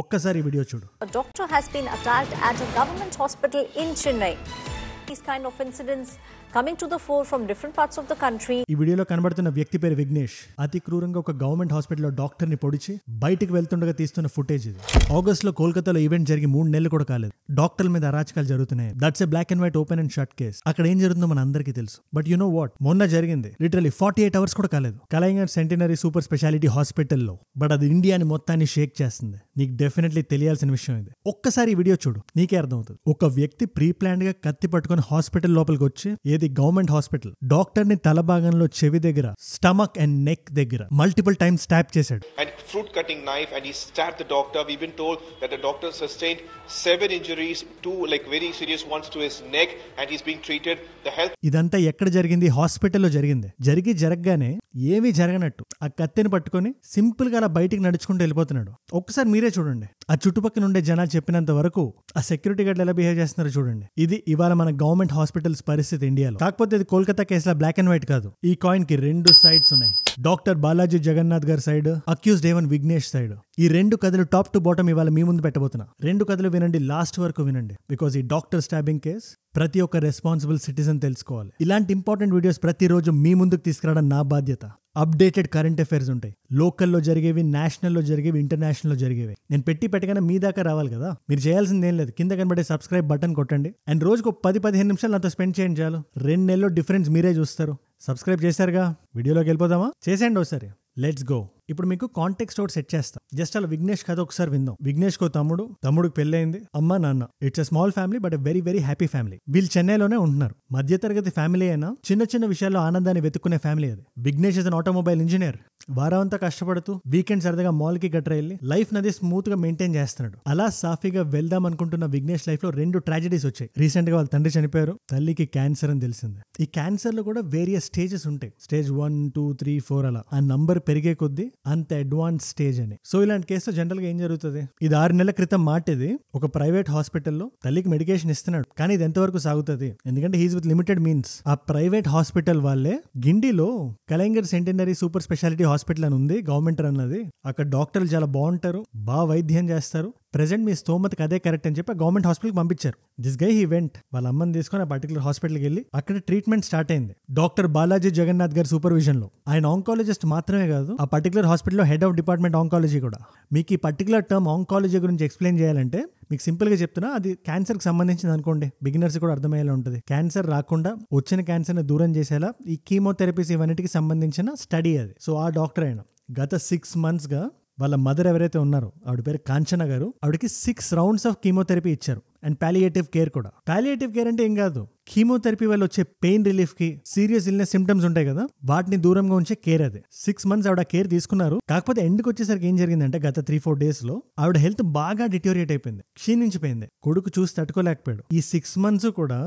ఒక్కసారి వీడియో చూడు doctor has been attacked at a government hospital in Chennai these kind ఈ వీడియోలో కనబడుతున్న వ్యక్తి పేరు విఘ్నేష్ అతి క్రూరంగా ఒక గవర్నమెంట్ హాస్పిటల్లో డాక్టర్ ని పొడిచి బయటికి వెళ్తుండగా తీస్తున్న ఫుటేజ్ ఇది ఆగస్ట్ లో కోల్కతాలో ఈవెంట్ జరిగి మూడు నెలలు కూడా కాలేదు డాక్టర్ల మీద అరాచకాలు జరుగుతున్నాయి that's a black and white open and shut case అక్కడ ఏం జరుగుతుందో మన అందరికీ తెలుసు బట్ యు నో వాట్ మొన్న జరిగింది లిటరలీ ఫార్టీ ఎయిట్ అవర్స్ కూడా కాలేదు కలయింగర్ సెంటినరీ సూపర్ స్పెషాలిటీ హాస్పిటల్లో బట్ అది ఇండియాని మొత్తాన్ని షేక్ చేస్తుంది నీకు డెఫినెట్లీ తెలియాల్సిన విషయం ఇది ఒక్కసారి వీడియో చూడు నీకే అర్థమవుతుంది ఒక వ్యక్తి ప్రీ ప్లాన్డ్ గా కత్తి పట్టుకుని జపాన్ హాస్పిటల్ లోపలికి వచ్చి ఏది గవర్నమెంట్ హాస్పిటల్ డాక్టర్ ని తల భాగంలో చెవి దగ్గర స్టమక్ అండ్ నెక్ దగ్గర మల్టిపుల్ టైమ్స్ స్టాప్ చేశాడు and fruit cutting knife and he stab the doctor we been told that the doctor sustained seven injuries to like very serious ones to his neck and his being treated the health ఇదంతా ఎక్కడ జరిగింది హాస్పిటల్లో జరిగింది జరిగి జరగగానే ఏమీ జరగనట్టు ఆ కత్తిని పట్టుకొని సింపుల్ గా అలా బయటికి నడుచుకుంటూ వెళ్ళిపోతున్నాడు ఒక్కసారి మీరే చూడండి ఆ చుట్టుపక్కల ఉండే జనాలు చెప్పినంత వరకు ఆ సెక్యూరిటీ గార్డ్ ఎలా బిహేవ్ చేస్తున్నారో చూడండి ఇది ఇవాళ మన గవర్నమెంట్ గవర్నమెంట్ హాస్పిటల్స్ పరిస్థితి ఇండియాలో కాకపోతే ఇది కోల్కతా కేసులో బ్లాక్ అండ్ వైట్ కాదు ఈ కాయిన్ కి రెండు సైడ్స్ ఉన్నాయి డాక్టర్ బాలాజీ జగన్నాథ్ గారి side accused Devan Vignesh side ఈ రెండు కథలు టాప్ టు బాటం ఇవాళ మీ ముందు పెట్టబోతున్నా రెండు కథలు వినండి లాస్ట్ వరకు వినండి బికాజ్ ఈ డాక్టర్ స్టాబింగ్ కేస్ ప్రతి ఒక్క రెస్పాన్సిబుల్ సిటిజన్ తెలుసుకోవాలి ఇలాంటి ఇంపార్టెంట్ వీడియోస్ ప్రతిరోజు మీ ముందుకు తీసుకురావడం నా బాధ్యత అప్డేటెడ్ కరెంట్ అఫైర్స్ ఉంటాయి లోకల్లో జరిగేవి నేషనల్లో జరిగేవి ఇంటర్నేషనల్లో జరిగేవి నేను పెట్టి పెట్టగానే మీ దాకా రావాలి కదా మీరు చేయాల్సింది ఏం లేదు కింద కనబడే సబ్స్క్రైబ్ బటన్ కొట్టండి అండ్ రోజుకు పది పదిహేను నిమిషాలు నాతో స్పెండ్ చేయండి చాలు రెండు నెలల్లో డిఫరెన్స్ మీరే చూస్తారు సబ్స్క్రైబ్ చేశారుగా వీడియోలోకి వెళ్ళిపోదామా చేసేయండి ఒకసారి లెట్స్ గో ఇప్పుడు మీకు కాంటెక్స్ ఒకటి సెట్ చేస్తా జస్ట్ అలా విఘ్నేష్ కథ ఒకసారి విందాం విఘ్నేష్ కో తమ్ముడు తమ్ముడికి పెళ్ళైంది అమ్మ నాన్న it's a small family but very very happy family వీళ్ళు చెన్నైలోనే ఉంటున్నారు మధ్యతరగతి ఫ్యామిలీ అయినా చిన్న చిన్న విషయాల్లో ఆనందాన్ని వెతుక్కునే ఫ్యామిలీ అది Vignesh is an automobile engineer అంతా కష్టపడుతూ వీకెండ్ సరదాగా మాల్ కి గట్ర వెళ్ళి లైఫ్ నది స్మూత్ గా మెయింటైన్ చేస్తున్నాడు అలా సాఫీగా వెళ్దాం అనుకుంటున్న విఘ్నేష్ లైఫ్ లో రెండు ట్రాజడీస్ వచ్చాయి రీసెంట్ గా వాళ్ళ తండ్రి చనిపోయారు తల్లికి క్యాన్సర్ అని తెలిసింది ఈ క్యాన్సర్ లో కూడా వేరియస్ స్టేజెస్ ఉంటాయి stage one two three four అలా ఆ నంబర్ పెరిగే కొద్దీ అంత అడ్వాన్స్ స్టేజ్ అని సో ఇలాంటి కేసులో జనరల్గా ఏం జరుగుతుంది ఇది ఆరు నెలల క్రితం మాటేది ఒక ప్రైవేట్ హాస్పిటల్లో తల్లికి మెడికేషన్ ఇస్తున్నాడు కానీ ఇది ఎంతవరకు సాగుతుంది ఎందుకంటే హీజ్ విత్ లిమిటెడ్ మీన్స్ ఆ ప్రైవేట్ హాస్పిటల్ వాళ్ళే గిండిలో Kalaignar centenary super speciality hospital అని ఉంది గవర్నమెంట్ అన్నది అక్కడ డాక్టర్లు చాలా బాగుంటారు బాగా వైద్యం చేస్తారు ప్రజెంట్ మీ స్తోమతకి అదే కరెక్ట్ అని చెప్పి గవర్నమెంట్ హాస్పిటల్కి పంపించారు దిస్ గై హీ వెంట్ వాళ్ళ అమ్మని తీసుకొని ఆ పర్టికులర్ హాస్పిటల్కి వెళ్ళి అక్కడ ట్రీట్మెంట్ స్టార్ట్ అయింది డాక్టర్ బాలాజీ జగన్నాథ్ గారి లో ఆయన ఆంకాలజిస్ట్ మాత్రమే కాదు ఆ పర్టికులర్ హాస్పిటల్లో హెడ్ ఆఫ్ డిపార్ట్మెంట్ ఆంకాలజీ కూడా మీకు ఈ పర్టికులర్ టర్మ్ ఆంకాలజీ గురించి ఎక్స్ప్లెయిన్ చేయాలంటే మీకు సింపుల్ గా చెప్తున్నా అది క్యాన్సర్కి సంబంధించింది అనుకోండి బిగినర్స్ కూడా అర్థమయ్యేలా ఉంటుంది క్యాన్సర్ రాకుండా వచ్చిన క్యాన్సర్ ని దూరం చేసేలా ఈ కీమోథెరపీస్ ఇవన్నిటికి సంబంధించిన స్టడీ అది సో ఆ డాక్టర్ ఆయన గత సిక్స్ మంత్స్గా వాళ్ళ మదర్ ఎవరైతే ఉన్నారో ఆవిడ పేరు కాంచన గారు ఆవిడకి సిక్స్ రౌండ్స్ ఆఫ్ కీమోథెరపీ ఇచ్చారు అండ్ పాలియేటివ్ కేర్ కూడా పాలియేటివ్ కేర్ అంటే ఏం కాదు కీమోథెరపీ వల్ల వచ్చే పెయిన్ రిలీఫ్ కి సీరియస్ ఇల్నెస్ సిమ్టమ్స్ ఉంటాయి కదా వాటిని దూరంగా ఉంచే కేర్ అది సిక్స్ మంత్స్ ఆవిడ కేర్ తీసుకున్నారు కాకపోతే ఎండ్కి వచ్చేసరికి ఏం జరిగిందంటే గత త్రీ ఫోర్ డేస్ లో ఆవిడ హెల్త్ బాగా డిటోరియేట్ అయిపోయింది క్షీణించిపోయింది కొడుకు చూసి తట్టుకోలేకపోయాడు ఈ సిక్స్ మంత్స్ కూడా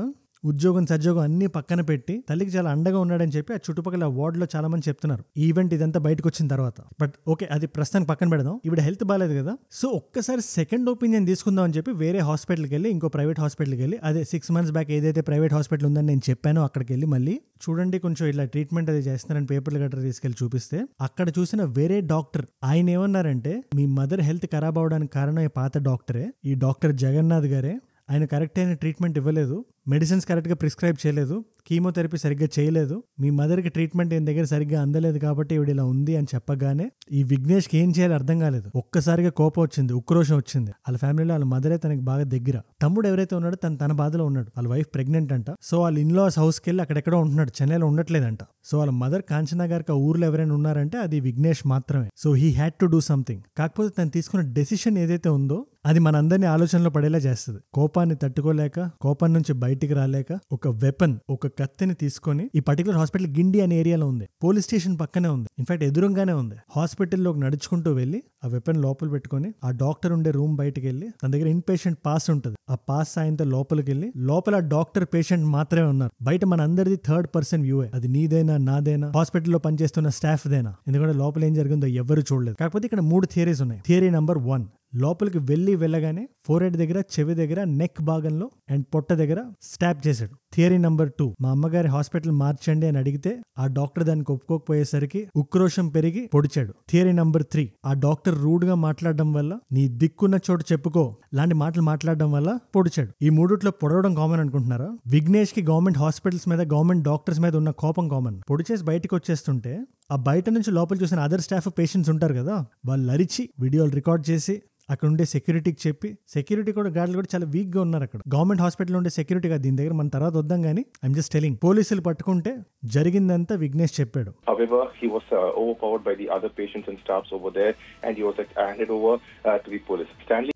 ఉద్యోగం సద్యోగం అన్ని పక్కన పెట్టి తల్లికి చాలా అండగా ఉన్నాడని చెప్పి ఆ చుట్టుపక్కల వార్డులో చాలా మంది చెప్తున్నారు ఈవెంట్ ఇదంతా బయటకు వచ్చిన తర్వాత బట్ ఓకే అది ప్రస్తుతానికి పక్కన పెడదాం ఇవి హెల్త్ బాగాలేదు కదా సో ఒక్కసారి సెకండ్ ఒపీనియన్ తీసుకుందాం అని చెప్పి వేరే హాస్పిటల్కి వెళ్ళి ఇంకో ప్రైవేట్ హాస్పిటల్కి వెళ్ళి అదే సిక్స్ మంత్స్ బ్యాక్ ఏదైతే ప్రైవేట్ హాస్పిటల్ ఉందని నేను చెప్పానో అక్కడికి వెళ్ళి మళ్ళీ చూడండి కొంచెం ఇలా ట్రీట్మెంట్ అది చేస్తున్నారని పేపర్లు గట్రా తీసుకెళ్ళి చూపిస్తే అక్కడ చూసిన వేరే డాక్టర్ ఆయన ఏమన్నారంటే మీ మదర్ హెల్త్ ఖరాబ్ అవడానికి కారణం ఈ పాత డాక్టరే ఈ డాక్టర్ జగన్నాథ్ గారే ఆయన కరెక్ట్ అయిన ట్రీట్మెంట్ ఇవ్వలేదు మెడిసిన్స్ కరెక్ట్గా ప్రిస్క్రైబ్ చేయలేదు కీమోథెరపీ సరిగ్గా చేయలేదు మీ మదర్కి ట్రీట్మెంట్ ఏం దగ్గర సరిగ్గా అందలేదు కాబట్టి ఇవి ఇలా ఉంది అని చెప్పగానే ఈ విఘ్నేష్కి ఏం చేయాలి అర్థం కాలేదు ఒక్కసారిగా కోపం వచ్చింది ఉక్రోషం వచ్చింది వాళ్ళ ఫ్యామిలీలో వాళ్ళ మదరే తనకి బాగా దగ్గర తమ్ముడు ఎవరైతే ఉన్నాడో తను తన బాధలో ఉన్నాడు వాళ్ళ వైఫ్ ప్రెగ్నెంట్ అంట సో వాళ్ళ ఇన్లాస్ హౌస్కి వెళ్ళి అక్కడెక్కడో ఉంటున్నాడు చెన్నైలో ఉండట్లేదంట సో వాళ్ళ మదర్ కాంచనా గారికి ఆ ఊర్లో ఎవరైనా ఉన్నారంటే అది విఘ్నేష్ మాత్రమే so he had to do something కాకపోతే తను తీసుకున్న డెసిషన్ ఏదైతే ఉందో అది మనందరినీ ఆలోచనలో పడేలా చేస్తుంది కోపాన్ని తట్టుకోలేక కోపం నుంచి బయట బయటికి రాలేక ఒక వెపన్ ఒక కత్తిని తీసుకొని ఈ పర్టికులర్ హాస్పిటల్ గిండి అనే ఏరియాలో ఉంది పోలీస్ స్టేషన్ పక్కనే ఉంది ఇన్ఫాక్ట్ ఎదురుగానే ఉంది హాస్పిటల్లోకి నడుచుకుంటూ వెళ్ళి ఆ వెపన్ లోపల పెట్టుకొని ఆ డాక్టర్ ఉండే రూమ్ బయటకు వెళ్ళి తన దగ్గర ఇన్ పేషెంట్ పాస్ ఉంటుంది ఆ పాస్ సాయంతో లోపలికి వెళ్ళి లోపల డాక్టర్ పేషెంట్ మాత్రమే ఉన్నారు బయట మన అందరిది థర్డ్ పర్సన్ వ్యూఏ అది నీదేనా నాదైనా హాస్పిటల్లో పనిచేస్తున్న స్టాఫ్ దేనా ఎందుకంటే లోపల ఏం జరిగిందో ఎవరు చూడలేదు కాకపోతే ఇక్కడ మూడు థియరీస్ ఉన్నాయి థియరీ నెంబర్ వన్ లోపలికి వెళ్ళి వెళ్ళగానే ఫోర్ దగ్గర చెవి దగ్గర నెక్ భాగంలో అండ్ పొట్ట దగ్గర స్టాప్ చేశాడు థియరీ నంబర్ టూ మా అమ్మగారి హాస్పిటల్ మార్చండి అని అడిగితే ఆ డాక్టర్ దానికి ఒప్పుకోకపోయేసరికి ఉక్రోషం పెరిగి పొడిచాడు థియరీ నంబర్ త్రీ ఆ డాక్టర్ రూడ్ గా మాట్లాడడం వల్ల నీ దిక్కున్న చోటు చెప్పుకో లాంటి మాటలు మాట్లాడడం వల్ల పొడిచాడు ఈ మూడుట్లో పొడవడం కామన్ అనుకుంటున్నారా విఘ్నేష్ కి గవర్నమెంట్ హాస్పిటల్స్ మీద గవర్నమెంట్ డాక్టర్స్ మీద ఉన్న కోపం కామన్ పొడిచేసి బయటకు వచ్చేస్తుంటే ఆ బయట నుంచి లోపల చూసిన అదర్ స్టాఫ్ పేషెంట్స్ ఉంటారు కదా వాళ్ళు అరిచి వీడియోలు రికార్డ్ చేసి అక్కడ ఉండే సెక్యూరిటీకి చెప్పి సెక్యూరిటీ కూడా గార్డులు కూడా చాలా వీక్గా ఉన్నారు అక్కడ గవర్నమెంట్ హాస్పిటల్ ఉండే సెక్యూరిటీ కాదు దీని దగ్గర మన తర్వాత వద్దాం గానీ ఐమ్ జస్ట్ టెలింగ్ పోలీసులు పట్టుకుంటే జరిగిందంతా విఘ్నేష్ చెప్పాడు However, he uh, uh,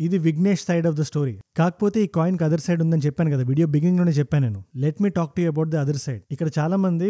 ఇది Vignesh side of the story కాకపోతే ఈ కాయిన్ కి అదర్ సైడ్ ఉందని చెప్పాను కదా వీడియో బిగినింగ్ లోనే చెప్పాను నేను let me talk to about the other side ఇక్కడ చాలా మంది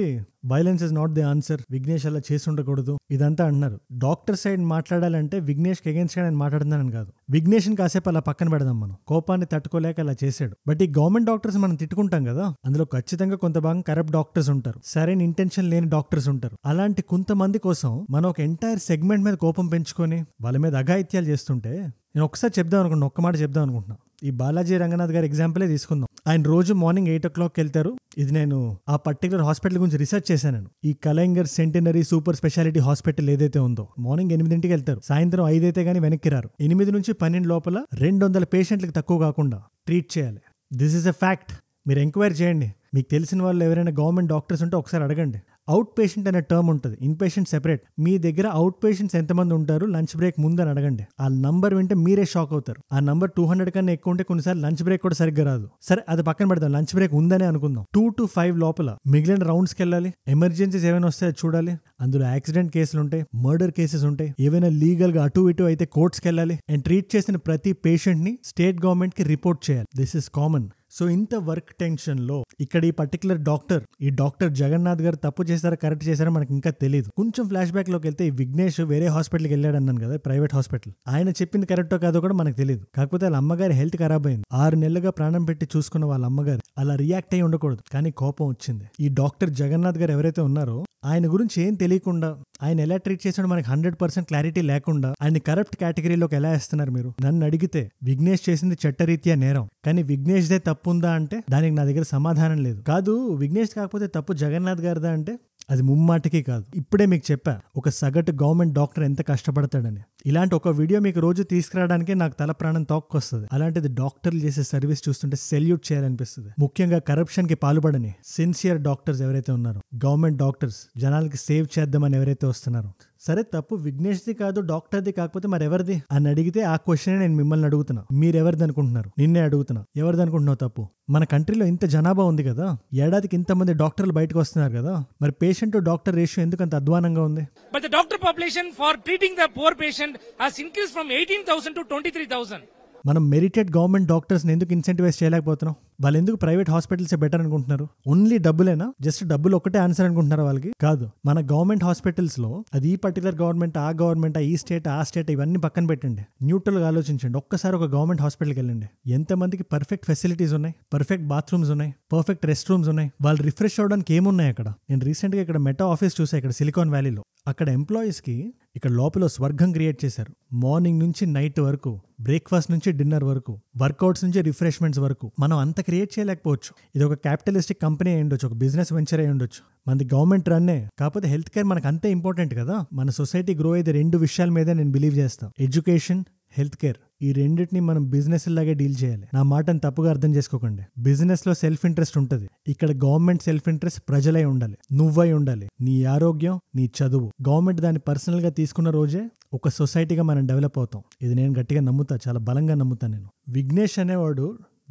violence is not the answer Vignesh అలా చేసి ఉండకూడదు ఇదంతా అంటున్నారు డాక్టర్ సైడ్ మాట్లాడాలంటే విఘ్నేష్ అగేన్స్ గా నేను మాట్లాడుతున్నాను కాదు విఘ్నేష్ కాసేపు అలా పక్కన పెడదాం మనం కోపాన్ని తట్టుకోలేక అలా చేశాడు బట్ ఈ గవర్నమెంట్ డాక్టర్స్ మనం తిట్టుకుంటాం కదా అందులో ఖచ్చితంగా కొంత భాగం కరప్ట్ డాక్టర్స్ ఉంటారు సరైన ఇంటెన్షన్ లేని డాక్టర్స్ ఉంటారు అలాంటి కొంతమంది కోసం మనం ఒక ఎంటైర్ సెగ్మెంట్ మీద కోపం పెంచుకొని వాళ్ళ మీద అఘాయిత్యాలు చేస్తుంటే నేను ఒకసారి చెప్దాం అనుకుంటున్నా ఒక్క మాట చెప్దాం అనుకుంటున్నా ఈ బాలాజీ రంగనాథ్ గారి ఎగ్జాంపులే తీసుకుందాం ఆయన రోజు మార్నింగ్ ఎయిట్ ఓ క్లాక్ వెళ్తారు ఇది నేను ఆ పర్టికులర్ హాస్పిటల్ గురించి రీసెర్చ్ చేశాను ఈ Kalaignar centenary super speciality hospital ఏదైతే ఉందో మార్నింగ్ ఎనిమిదింటికి వెళ్తారు సాయంత్రం ఐదైతే కానీ వెనక్కి రారు ఎనిమిది నుంచి పన్నెండు లోపల రెండు వందల పేషెంట్లకు తక్కువ కాకుండా ట్రీట్ చేయాలి దిస్ ఇస్ ఎ ఫ్యాక్ట్ మీరు ఎంక్వైరీ చేయండి మీకు తెలిసిన వాళ్ళు ఎవరైనా గవర్నమెంట్ డాక్టర్స్ ఉంటే ఒకసారి అడగండి అవుట్ పేషెంట్ అనే టర్మ్ ఉంటుంది ఇన్ పేషెంట్ సెపరేట్ మీ దగ్గర అవుట్ పేషెంట్స్ ఎంతమంది ఉంటారు లంచ్ బ్రేక్ ముందని అడగండి ఆ నంబర్ వింటే మీరే షాక్ అవుతారు ఆ నంబర్ టూ హండ్రెడ్ కన్నా ఎక్కువ ఉంటే కొన్నిసార్లు లంచ్ బ్రేక్ కూడా సరిగ్గా రాదు సరే అది పక్కన పెడదాం లంచ్ బ్రేక్ ఉందనే అనుకుందాం టూ టు ఫైవ్ లోపల మిగిలిన రౌండ్స్కి వెళ్ళాలి ఎమర్జెన్సీస్ ఏమైనా వస్తే చూడాలి అందులో యాక్సిడెంట్ కేసులు ఉంటాయి మర్డర్ కేసెస్ ఉంటాయి ఏవైనా లీగల్గా అటు ఇటు అయితే కోర్ట్స్కి వెళ్ళాలి అండ్ ట్రీట్ చేసిన ప్రతి పేషెంట్ని స్టేట్ గవర్నమెంట్కి రిపోర్ట్ చేయాలి దిస్ ఇస్ కామన్ సో ఇంత వర్క్ టెన్షన్లో ఇక్కడ ఈ పర్టికులర్ డాక్టర్ ఈ డాక్టర్ జగన్నాథ్ గారు తప్పు చేశారా కరెక్ట్ చేశారా మనకి ఇంకా తెలియదు కొంచెం ఫ్లాష్ బ్యాక్ లోకి వెళ్తే ఈ విఘ్నేష్ వేరే హాస్పిటల్కి వెళ్ళాడు అన్నాను కదా ప్రైవేట్ హాస్పిటల్ ఆయన చెప్పింది కరెక్టో కాదో కూడా మనకు తెలియదు కాకపోతే వాళ్ళ అమ్మగారి హెల్త్ ఖరాబ్ అయింది ఆరు నెలలుగా ప్రాణం పెట్టి చూసుకున్న వాళ్ళ అమ్మగారు అలా రియాక్ట్ అయి ఉండకూడదు కానీ కోపం వచ్చింది ఈ డాక్టర్ జగన్నాథ్ గారు ఎవరైతే ఉన్నారో ఆయన గురించి ఏం తెలియకుండా ఆయన ఎలా ట్రీట్ చేసాడు మనకి హండ్రెడ్ పర్సెంట్ క్లారిటీ లేకుండా ఆయన కరప్ట్ కేటగిరీలోకి ఎలా వేస్తున్నారు మీరు నన్ను అడిగితే విఘ్నేష్ చేసింది చట్టరీత్యా నేరం కానీ విఘ్నేష్దే తప్పు ఉందా అంటే దానికి నా దగ్గర సమాధానం లేదు కాదు విఘ్నేష్ కాకపోతే తప్పు జగన్నాథ్ గారిదా అంటే అది ముమ్మాటికి కాదు ఇప్పుడే మీకు చెప్పా ఒక సగటు గవర్నమెంట్ డాక్టర్ ఎంత కష్టపడతాడని ఇలాంటి ఒక వీడియో మీకు రోజు తీసుకురావడానికి నాకు తల ప్రాణం తోక్కొస్తుంది అలాంటిది డాక్టర్లు చేసే సర్వీస్ చూస్తుంటే సెల్యూట్ చేయాలనిపిస్తుంది ముఖ్యంగా కరప్షన్ కి పాల్పడని సిన్సియర్ డాక్టర్స్ ఎవరైతే ఉన్నారో గవర్నమెంట్ డాక్టర్స్ జనాలకి సేవ్ చేద్దామని ఎవరైతే వస్తున్నారో సరే తప్పు విఘ్నేష్ది కాదు డాక్టర్ది కాకపోతే మరెవరిది అని అడిగితే ఆ క్వశ్చన్ నేను మిమ్మల్ని అడుగుతున్నా మీరెవరిది అనుకుంటున్నారు నిన్నే అడుగుతున్నా ఎవరిది అనుకుంటున్నావు తప్పు మన కంట్రీలో ఇంత జనాభా ఉంది కదా ఏడాదికి ఇంతమంది డాక్టర్లు బయటకు వస్తున్నారు కదా మరి పేషెంట్ డాక్టర్ రేషియో ఎందుకు అంత అధ్వానంగా ఉంది but the doctor population far treating the poor patient has increase from eighteen thousand to twenty three thousand మనం మెరిటెడ్ గవర్నమెంట్ డాక్టర్స్ని ఎందుకు ఇన్సెంటివైజ్ చేయలేకపోతున్నాం వాళ్ళు ఎందుకు ప్రైవేట్ హాస్పిటల్స్ బెటర్ అనుకుంటున్నారు ఓన్లీ డబ్బులేనా జస్ట్ డబ్బులు ఒకటే ఆన్సర్ అనుకుంటున్నారు వాళ్ళకి కాదు మన గవర్నమెంట్ హాస్పిటల్స్లో అది ఈ పర్టికులర్ గవర్నమెంట్ ఆ గవర్నమెంట్ ఈ స్టేట్ ఆ స్టేట్ ఇవన్నీ పక్కన పెట్టండి న్యూట్రల్గా ఆలోచించండి ఒక్కసారి ఒక గవర్నమెంట్ హాస్పిటల్కి వెళ్ళండి ఎంతమందికి పర్ఫెక్ట్ ఫెసిలిటీస్ ఉన్నాయి పర్ఫెక్ట్ బాత్రూమ్స్ ఉన్నాయి పర్ఫెక్ట్ రెస్ట్ రూమ్స్ ఉన్నాయి వాళ్ళు రిఫ్రెష్ అవడానికి ఏమున్నాయి అక్కడ నేను రీసెంట్గా ఇక్కడ మెటా ఆఫీస్ చూసా ఇక్కడ సిలికాన్ వ్యాలీలో అక్కడ ఎంప్లాయీస్కి ఇక్కడ లోపల స్వర్గం క్రియేట్ చేశారు మార్నింగ్ నుంచి నైట్ వరకు బ్రేక్ఫాస్ట్ నుంచి డిన్నర్ వరకు వర్కౌట్స్ నుంచి రిఫ్రెష్మెంట్స్ వరకు మనం అంత క్రియేట్ చేయలేకపోవచ్చు ఇది ఒక క్యాపిటలిస్టిక్ కంపెనీ అయి ఉండొచ్చు ఒక బిజినెస్ వెంచర్ అయి ఉండొచ్చు మనది గవర్నమెంట్ రన్నే కాకపోతే హెల్త్ కేర్ మనకు అంతే ఇంపార్టెంట్ కదా మన సొసైటీ గ్రో అయితే రెండు విషయాల మీదే నేను బిలీవ్ చేస్తాను ఎడ్యుకేషన్ హెల్త్ కేర్ ఈ రెండింటిని మనం బిజినెస్ లాగే డీల్ చేయాలి నా మాటను తప్పుగా అర్థం చేసుకోకండి బిజినెస్ లో సెల్ఫ్ ఇంట్రెస్ట్ ఉంటుంది ఇక్కడ గవర్నమెంట్ సెల్ఫ్ ఇంట్రెస్ట్ ప్రజలై ఉండాలి నువ్వై ఉండాలి నీ ఆరోగ్యం నీ చదువు గవర్నమెంట్ దాన్ని పర్సనల్ గా తీసుకున్న రోజే ఒక సొసైటీగా మనం డెవలప్ అవుతాం ఇది నేను గట్టిగా నమ్ముతా చాలా బలంగా నమ్ముతాను నేను విఘ్నేష్ అనేవాడు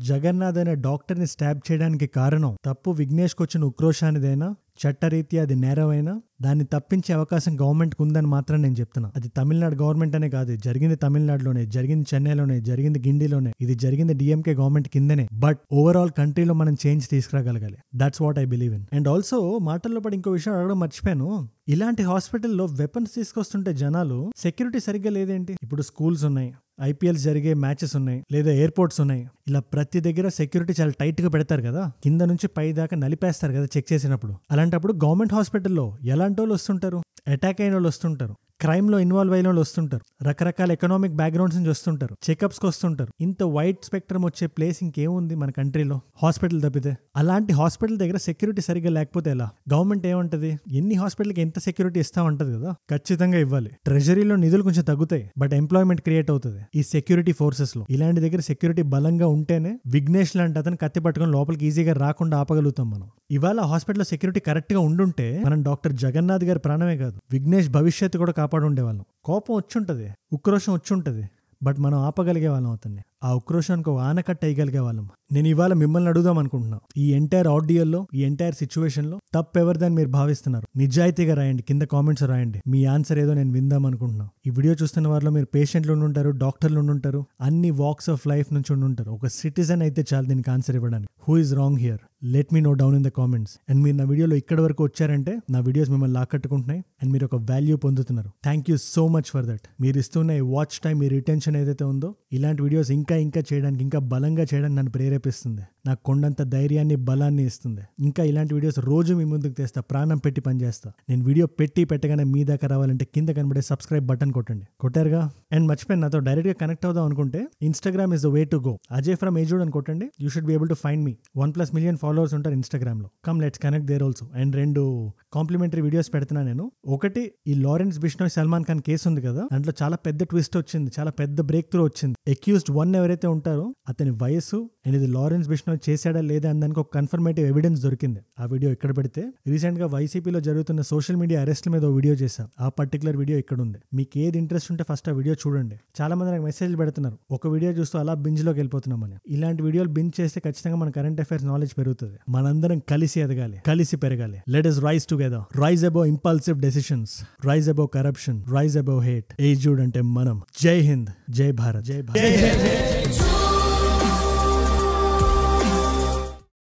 జగన్నాథ్ అనే డాక్టర్ని స్టాబ్ చేయడానికి కారణం తప్పు వచ్చిన ఉక్రోషానిదైనా చట్టరీత్యా అది నేరమైనా దాన్ని తప్పించే అవకాశం గవర్నమెంట్కి ఉందని మాత్రం నేను చెప్తున్నా అది తమిళనాడు గవర్నమెంట్ అనే కాదు జరిగింది తమిళనాడులోనే జరిగింది చెన్నైలోనే జరిగింది గిండిలోనే ఇది జరిగింది డిఎంకే గవర్నమెంట్ కిందనే బట్ ఓవరాల్ కంట్రీలో మనం చేంజ్ తీసుకురాగలగాలి that's what I believe in and also మాటల్లో పడి ఇంకో విషయం అడగడం మర్చిపోయాను ఇలాంటి హాస్పిటల్లో వెపన్స్ తీసుకొస్తుంటే జనాలు సెక్యూరిటీ సరిగ్గా లేదేంటి ఇప్పుడు స్కూల్స్ ఉన్నాయి ఐపీఎల్ జరిగే మ్యాచెస్ ఉన్నాయి లేదా ఎయిర్పోర్ట్స్ ఉన్నాయి ఇలా ప్రతి దగ్గర సెక్యూరిటీ చాలా టైట్గా పెడతారు కదా కింద నుంచి పై దాకా నలిపేస్తారు కదా చెక్ చేసినప్పుడు అలాంటప్పుడు గవర్నమెంట్ హాస్పిటల్లో ఎలాంటి వాళ్ళు వస్తుంటారు అటాక్ అయిన వాళ్ళు వస్తుంటారు క్రైమ్లో ఇన్వాల్వ్ అయిన వాళ్ళు వస్తుంటారు రకరకాల ఎకనామిక్ బ్యాక్గ్రౌండ్స్ నుంచి వస్తుంటారు చెకప్స్కి వస్తుంటారు ఇంత వైట్ స్పెక్ట్రమ్ వచ్చే ప్లేస్ ఇంకేముంది మన కంట్రీలో హాస్పిటల్ తప్పితే అలాంటి హాస్పిటల్ దగ్గర సెక్యూరిటీ సరిగ్గా లేకపోతే ఎలా గవర్నమెంట్ ఏమంటది ఎన్ని హాస్పిటల్కి ఎంత సెక్యూరిటీ ఇస్తా ఉంటది కదా ఖచ్చితంగా ఇవ్వాలి ట్రెజరీలో నిధులు కొంచెం తగ్గుతాయి బట్ ఎంప్లాయ్మెంట్ క్రియేట్ అవుతుంది ఈ సెక్యూరిటీ ఫోర్సెస్ లో ఇలాంటి దగ్గర సెక్యూరిటీ బలంగా ఉంటేనే విఘ్నేష్ లాంటి అతను కత్తి పట్టుకుని లోపలికి ఈజీగా రాకుండా ఆపగలుగుతాం మనం ఇవాళ హాస్పిటల్ సెక్యూరిటీ కరెక్ట్ గా ఉండుంటే మనం డాక్టర్ జగన్నాథ్ గారి ప్రాణమే కాదు విఘ్నేష్ భవిష్యత్తు కూడా కాపాడుండేవాళ్ళం కోపం వచ్చుంటుంది ఉక్రోషం వచ్చుంటుంది బట్ మనం ఆపగలిగే వాళ్ళం అవుతుంది ఆ ఉక్రోషానికి ఒక ఆనకట్ట వేయగలిగే వాళ్ళం నేను ఇవాళ మిమ్మల్ని అడుగుదాం అనుకుంటున్నా ఈ ఎంటైర్ ఆడియోలో ఈ ఎంటైర్ సిచ్యువేషన్లో ఎవరిదని మీరు భావిస్తున్నారు నిజాయితీగా రాయండి కింద కామెంట్స్ రాయండి మీ ఆన్సర్ ఏదో నేను విందాం అనుకుంటున్నా ఈ వీడియో చూస్తున్న వారిలో మీరు పేషెంట్లు ఉండుంటారు డాక్టర్లు ఉండుంటారు అన్ని వాక్స్ ఆఫ్ లైఫ్ నుంచి ఉండుంటారు ఒక సిటిజన్ అయితే చాలు దీనికి ఆన్సర్ ఇవ్వడానికి who is wrong here let me know down in the comments and మీరు నా వీడియోలో ఇక్కడ వరకు వచ్చారంటే నా వీడియోస్ మిమ్మల్ని ఆకట్టుకుంటున్నాయి అండ్ మీరు ఒక వాల్యూ పొందుతున్నారు thank you so much for that మీరు ఇస్తున్న వాచ్ టైం మీ రిటెన్షన్ ఏదైతే ఉందో ఇలాంటి వీడియోస్ ఇంకా ఇంకా ఇంకా చేయడానికి ఇంకా బలంగా చేయడానికి నన్ను ప్రేరేపిస్తుంది నాకు కొండంత ధైర్యాన్ని బలాన్ని ఇస్తుంది ఇంకా ఇలాంటి వీడియోస్ రోజు మీ ముందుకు తెస్తా ప్రాణం పెట్టి పనిచేస్తా నేను వీడియో పెట్టి పెట్టగానే మీ దాకా రావాలంటే కింద కనబడే సబ్స్క్రైబ్ బటన్ కొట్టండి కొట్టారుగా అండ్ మర్చిపోయిన నాతో డైరెక్ట్గా కనెక్ట్ అవుదాం అనుకుంటే Instagram is the way to go Ajay from ఏజూడ్ అని కొట్టండి you should be able to find me one plus million followers ఉంటారు ఇన్స్టాగ్రామ్ లో come let's connect there also and రెండు కాంప్లిమెంటరీ వీడియోస్ పెడుతున్నా నేను ఒకటి ఈ లారెన్స్ బిష్నోయ్ సల్మాన్ ఖాన్ కేసు ఉంది కదా దాంట్లో చాలా పెద్ద ట్విస్ట్ వచ్చింది చాలా పెద్ద బ్రేక్ త్రూ వచ్చింది ఎక్యూస్డ్ వన్ ఎవరైతే ఉంటారో అతని వయసు అండ్ ఇది లారెన్స్ బిష్నోయ్ ఏమైనా చేశాడా లేదా అని దానికి ఒక కన్ఫర్మేటివ్ ఎవిడెన్స్ దొరికింది ఆ వీడియో ఇక్కడ పెడితే రీసెంట్గా వైసీపీలో జరుగుతున్న సోషల్ మీడియా అరెస్ట్ల మీద ఒక వీడియో చేశాం ఆ పర్టికులర్ వీడియో ఇక్కడ ఉంది మీకు ఏది ఇంట్రెస్ట్ ఉంటే ఫస్ట్ ఆ వీడియో చూడండి చాలా మంది నాకు మెసేజ్ పెడుతున్నారు ఒక వీడియో చూస్తూ అలా బింజ్లోకి వెళ్ళిపోతున్నామని ఇలాంటి వీడియోలు బింజ్ చేస్తే ఖచ్చితంగా మన కరెంట్ అఫైర్స్ నాలెడ్జ్ పెరుగుతుంది మనందరం కలిసి ఎదగాలి కలిసి పెరగాలి let us rise together rise above impulsive decisions rise above corruption rise above hate ఏజ్యూడ్ అంటే మనం జై హింద్ జై భారత్ జై భారత్